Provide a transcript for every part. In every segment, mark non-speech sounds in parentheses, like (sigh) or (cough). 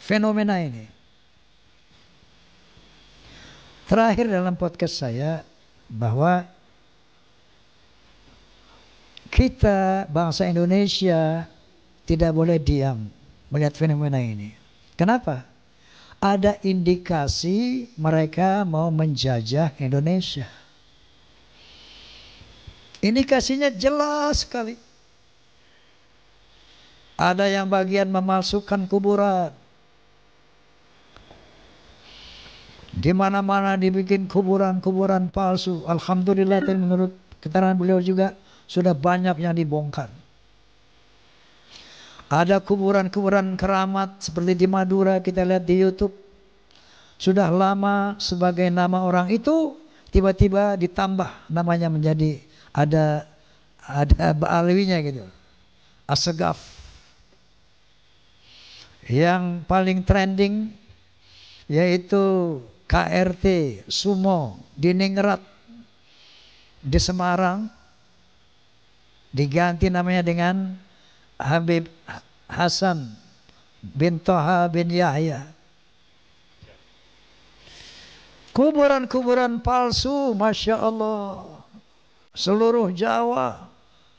fenomena ini. Terakhir dalam podcast saya bahwa kita bangsa Indonesia tidak boleh diam melihat fenomena ini. Kenapa? Ada indikasi mereka mau menjajah Indonesia. Indikasinya jelas sekali. Ada yang bagian memasukkan kuburan Di mana-mana dibikin kuburan-kuburan palsu. Alhamdulillah tadi menurut keterangan beliau juga sudah banyak yang dibongkar. Ada kuburan-kuburan keramat seperti di Madura kita lihat di YouTube. Sudah lama sebagai nama orang itu tiba-tiba ditambah namanya menjadi ada ada Baalwinya gitu. Asegaf. Yang paling trending yaitu KRT Sumo di Ningrat di Semarang diganti namanya dengan Habib Hasan bin Toha bin Yahya. Kuburan-kuburan palsu, Masya Allah. Seluruh Jawa,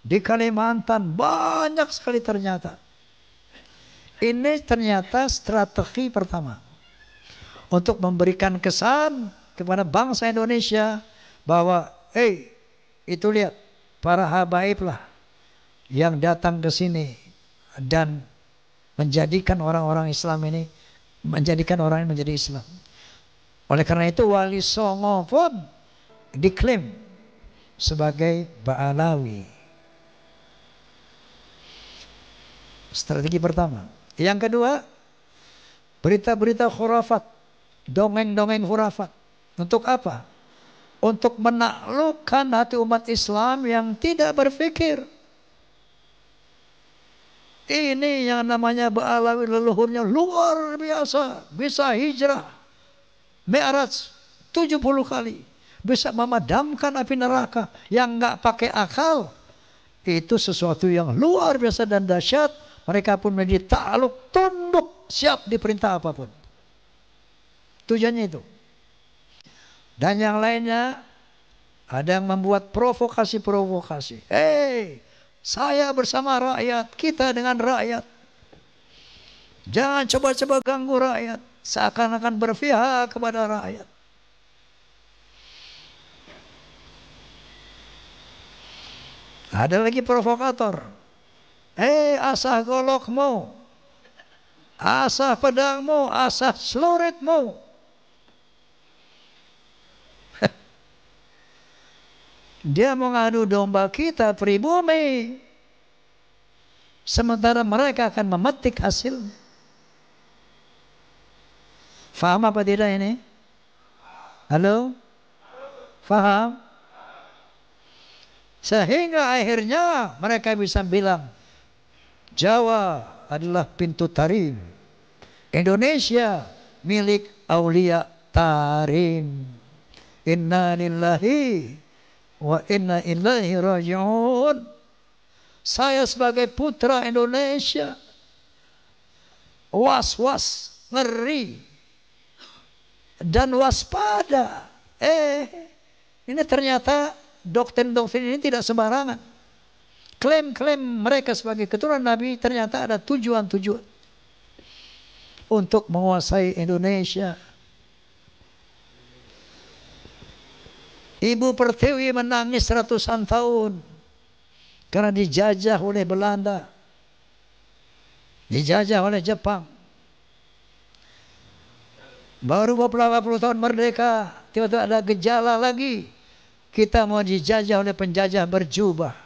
di Kalimantan, banyak sekali ternyata. Ini ternyata strategi pertama untuk memberikan kesan kepada bangsa Indonesia bahwa hey itu lihat para habaib lah yang datang ke sini dan menjadikan orang-orang Islam ini menjadikan orang ini menjadi Islam. Oleh karena itu Wali Songo pun diklaim sebagai Ba'alawi. Strategi pertama. Yang kedua, berita-berita khurafat dongeng-dongeng hurafat. Untuk apa? Untuk menaklukkan hati umat Islam yang tidak berpikir. Ini yang namanya Ba'alawi leluhurnya luar biasa. Bisa hijrah. Mi'raj 70 kali. Bisa memadamkan api neraka yang nggak pakai akal. Itu sesuatu yang luar biasa dan dahsyat. Mereka pun menjadi takluk, tunduk, siap diperintah apapun. Tujuannya itu. Dan yang lainnya ada yang membuat provokasi-provokasi. Hei, saya bersama rakyat, kita dengan rakyat. Jangan coba-coba ganggu rakyat. Seakan-akan berpihak kepada rakyat. Ada lagi provokator. Eh, asah golokmu. Asah pedangmu, asah sloretmu. Dia mengadu domba kita pribumi. Sementara mereka akan memetik hasil. Faham apa tidak ini? Halo? Faham? Sehingga akhirnya mereka bisa bilang, Jawa adalah pintu tarim. Indonesia milik Aulia Tarim. Inna lillahi Wa inna ilaihi raji'un. Saya sebagai putra Indonesia was-was, ngeri dan waspada. Eh, ini ternyata doktrin-doktrin ini tidak sembarangan. Klaim-klaim mereka sebagai keturunan Nabi ternyata ada tujuan-tujuan untuk menguasai Indonesia, Ibu Pertiwi menangis ratusan tahun karena dijajah oleh Belanda, dijajah oleh Jepang. Baru beberapa puluh tahun merdeka, tiba-tiba ada gejala lagi. Kita mau dijajah oleh penjajah berjubah.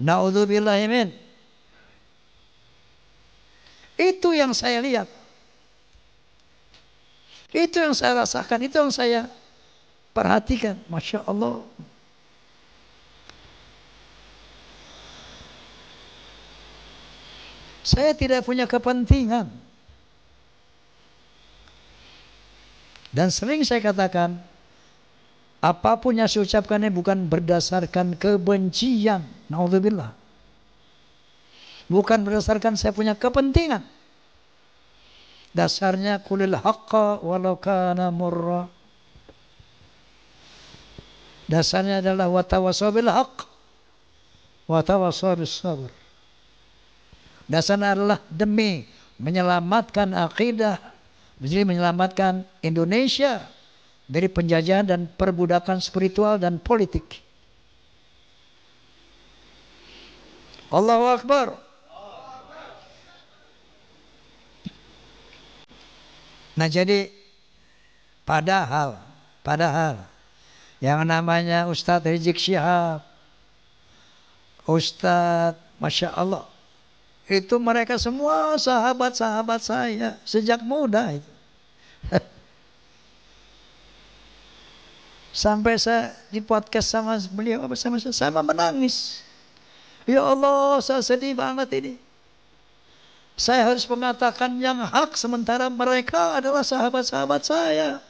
Naudzubillahimin. Itu yang saya lihat. Itu yang saya rasakan, itu yang saya Perhatikan, Masya Allah. Saya tidak punya kepentingan. Dan sering saya katakan, apapun yang saya ucapkan ini bukan berdasarkan kebencian. Naudzubillah. Bukan berdasarkan saya punya kepentingan. Dasarnya kulil haqqa walau kana murra. Dasarnya adalah watawasobil haq. Watawasobil sabr. Dasarnya adalah demi menyelamatkan akidah. Jadi menyelamatkan Indonesia dari penjajahan dan perbudakan spiritual dan politik. Allahu Akbar. Nah jadi padahal, padahal yang namanya Ustadz Rizik Syihab, Ustadz Masya Allah. Itu mereka semua sahabat-sahabat saya sejak muda itu. (laughs) Sampai saya di podcast sama beliau apa sama saya sama menangis. Ya Allah, saya sedih banget ini. Saya harus mengatakan yang hak sementara mereka adalah sahabat-sahabat saya.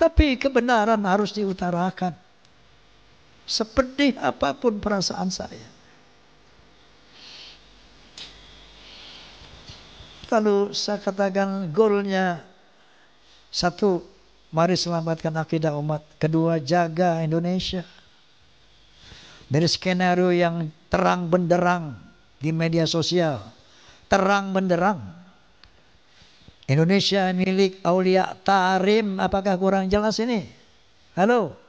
Tapi kebenaran harus diutarakan. Seperti apapun perasaan saya. Lalu saya katakan goalnya satu, mari selamatkan akidah umat. Kedua, jaga Indonesia. Dari skenario yang terang benderang di media sosial. Terang benderang Indonesia milik Aulia Tarim, apakah kurang jelas ini? Halo?